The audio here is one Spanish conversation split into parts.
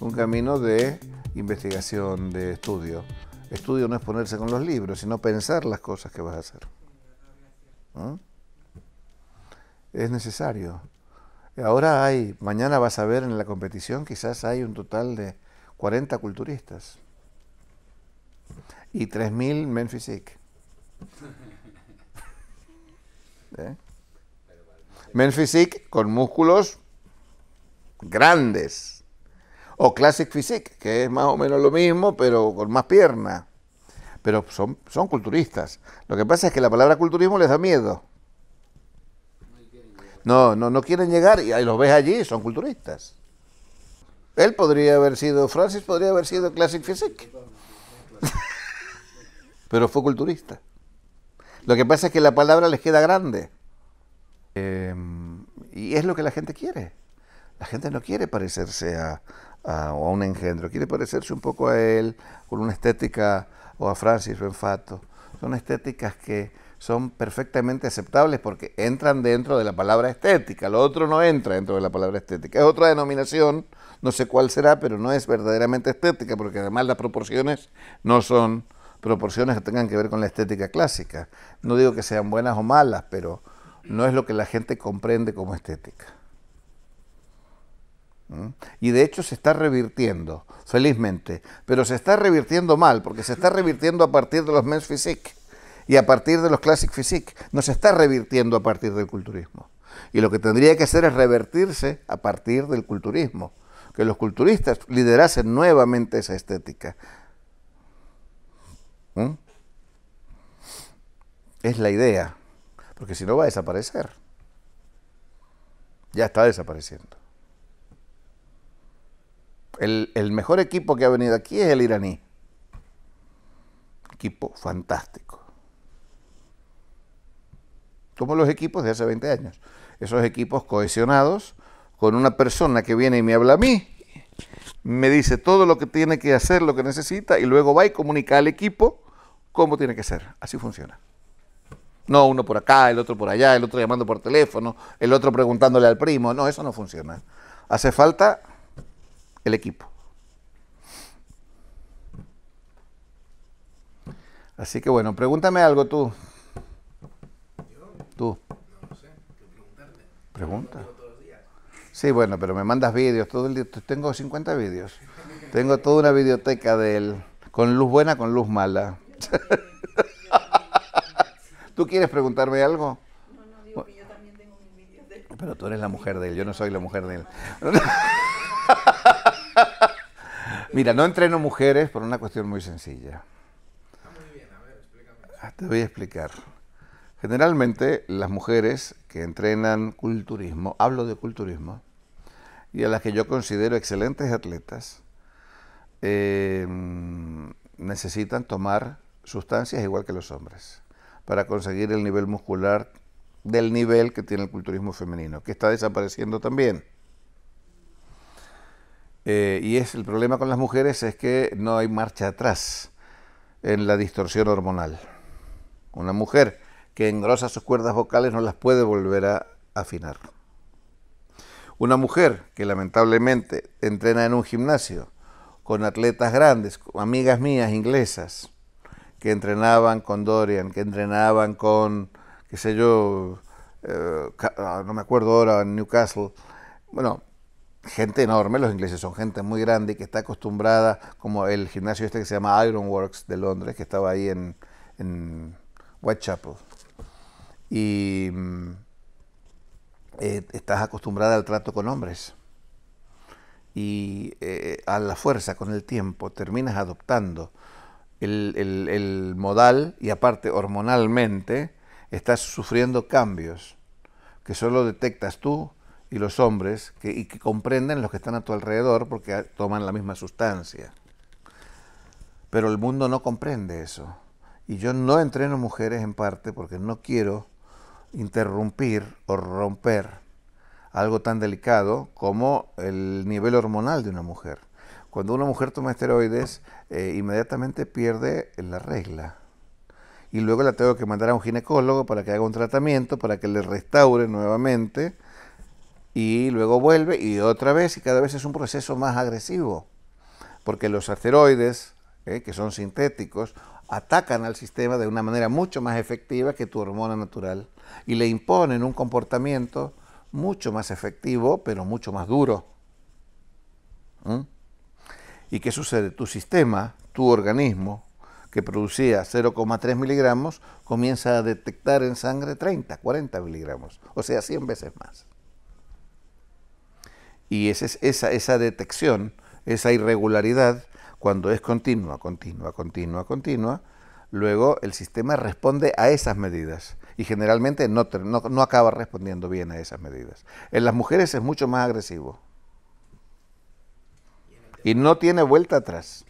un camino de investigación, de estudio. Estudio no es ponerse con los libros, sino pensar las cosas que vas a hacer. Es necesario. Ahora hay, mañana vas a ver en la competición, quizás hay un total de 40 culturistas y 3.000 men physique. Men con músculos grandes. O Classic Physique, que es más o menos lo mismo, pero con más pierna. Pero son, son culturistas. Lo que pasa es que la palabra culturismo les da miedo. No, no, no quieren llegar y ahí los ves allí, son culturistas. Él podría haber sido, Francis podría haber sido Classic Physique. pero fue culturista. Lo que pasa es que la palabra les queda grande. Em, y es lo que la gente quiere. La gente no quiere parecerse a, un engendro, quiere parecerse un poco a él, con una estética, o a Francis Benfato. Son estéticas que son perfectamente aceptables porque entran dentro de la palabra estética. Lo otro no entra dentro de la palabra estética. Es otra denominación, no sé cuál será, pero no es verdaderamente estética porque además las proporciones no son proporciones que tengan que ver con la estética clásica. No digo que sean buenas o malas, pero no es lo que la gente comprende como estética. ¿Mm? Y de hecho se está revirtiendo, felizmente. Pero se está revirtiendo mal, porque se está revirtiendo a partir de los men's physique y a partir de los classic physique. No se está revirtiendo a partir del culturismo. Y lo que tendría que hacer es revertirse a partir del culturismo. Que los culturistas liderasen nuevamente esa estética. ¿Mm? Es la idea, porque si no va a desaparecer. Ya está desapareciendo el, mejor equipo que ha venido aquí es el iraní. Equipo fantástico. Como los equipos de hace 20 años. Esos equipos cohesionados con una persona que viene y me habla a mí, me dice todo lo que tiene que hacer, lo que necesita, y luego va y comunica al equipo cómo tiene que ser. Así funciona. No uno por acá, el otro por allá, el otro llamando por teléfono, el otro preguntándole al primo. No, eso no funciona. Hace falta el equipo. Así que bueno, pregúntame algo tú. Tú. Pregunta. Sí, bueno, pero me mandas vídeos todo el día. Tengo 50 vídeos. Tengo toda una biblioteca de él, con luz buena, con luz mala. ¿Tú quieres preguntarme algo? No, no, digo que yo también tengo mis vídeo Pero tú eres la mujer de él, yo no soy la mujer de él. Mira, no entreno mujeres por una cuestión muy sencilla. Ah, te voy a explicar. Generalmente las mujeres que entrenan culturismo, hablo de culturismo, y a las que yo considero excelentes atletas, em, necesitan tomar sustancias igual que los hombres para conseguir el nivel muscular del nivel que tiene el culturismo femenino, que está desapareciendo también. Eh, y es el problema con las mujeres es que no hay marcha atrás en la distorsión hormonal. Una mujer que engrosa sus cuerdas vocales no las puede volver a afinar. Una mujer que lamentablemente entrena en un gimnasio con atletas grandes, con amigas mías inglesas, que entrenaban con Dorian, que entrenaban con, qué sé yo, eh, ah, no me acuerdo ahora, en Newcastle. Bueno, gente enorme, los ingleses son gente muy grande y que está acostumbrada, como el gimnasio este que se llama Ironworks de Londres, que estaba ahí en, Whitechapel. Y mm, eh, estás acostumbrada al trato con hombres. Y eh, a la fuerza, con el tiempo, terminas adoptando el, el modal y aparte hormonalmente, estás sufriendo cambios que solo detectas tú y los hombres que, y que comprenden los que están a tu alrededor porque toman la misma sustancia. Pero el mundo no comprende eso. Y yo no entreno mujeres en parte porque no quiero interrumpir o romper algo tan delicado como el nivel hormonal de una mujer. Cuando una mujer toma esteroides, eh, inmediatamente pierde la regla. Y luego la tengo que mandar a un ginecólogo para que haga un tratamiento, para que le restaure nuevamente y luego vuelve y otra vez y cada vez es un proceso más agresivo, porque los asteroides, eh, que son sintéticos, atacan al sistema de una manera mucho más efectiva que tu hormona natural y le imponen un comportamiento mucho más efectivo, pero mucho más duro. ¿Y qué sucede? Tu sistema, tu organismo, que producía 0,3 miligramos, comienza a detectar en sangre 30, 40 miligramos, o sea, 100 veces más. Y esa, esa, esa detección, esa irregularidad, cuando es continua, continua, continua, continua, luego el sistema responde a esas medidas y generalmente no, no, acaba respondiendo bien a esas medidas. En las mujeres es mucho más agresivo y no tiene vuelta atrás.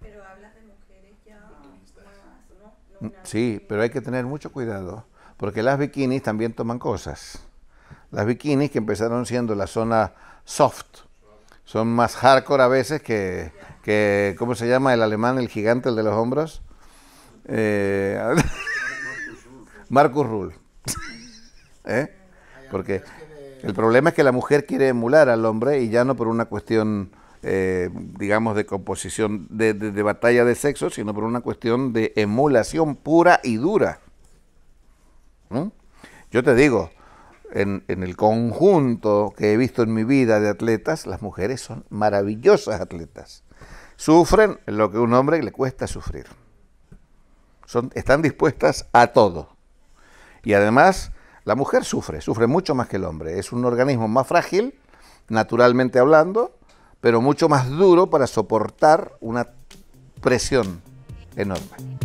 Pero hablas de mujeres ya Sí, pero hay que tener mucho cuidado porque las bikinis también toman cosas las bikinis, que empezaron siendo la zona soft. Son más hardcore a veces que, que ¿cómo se llama el alemán, el gigante, el de los hombros? Eh, Marcus Rule. ¿Eh? Porque el problema es que la mujer quiere emular al hombre y ya no por una cuestión, eh, digamos, de composición, de, batalla de sexo, sino por una cuestión de emulación pura y dura. ¿Mm? Yo te digo, en, el conjunto que he visto en mi vida de atletas, las mujeres son maravillosas atletas. Sufren lo que un hombre le cuesta sufrir. Son, están dispuestas a todo. Y además, la mujer sufre, sufre mucho más que el hombre. Es un organismo más frágil, naturalmente hablando, pero mucho más duro para soportar una presión enorme.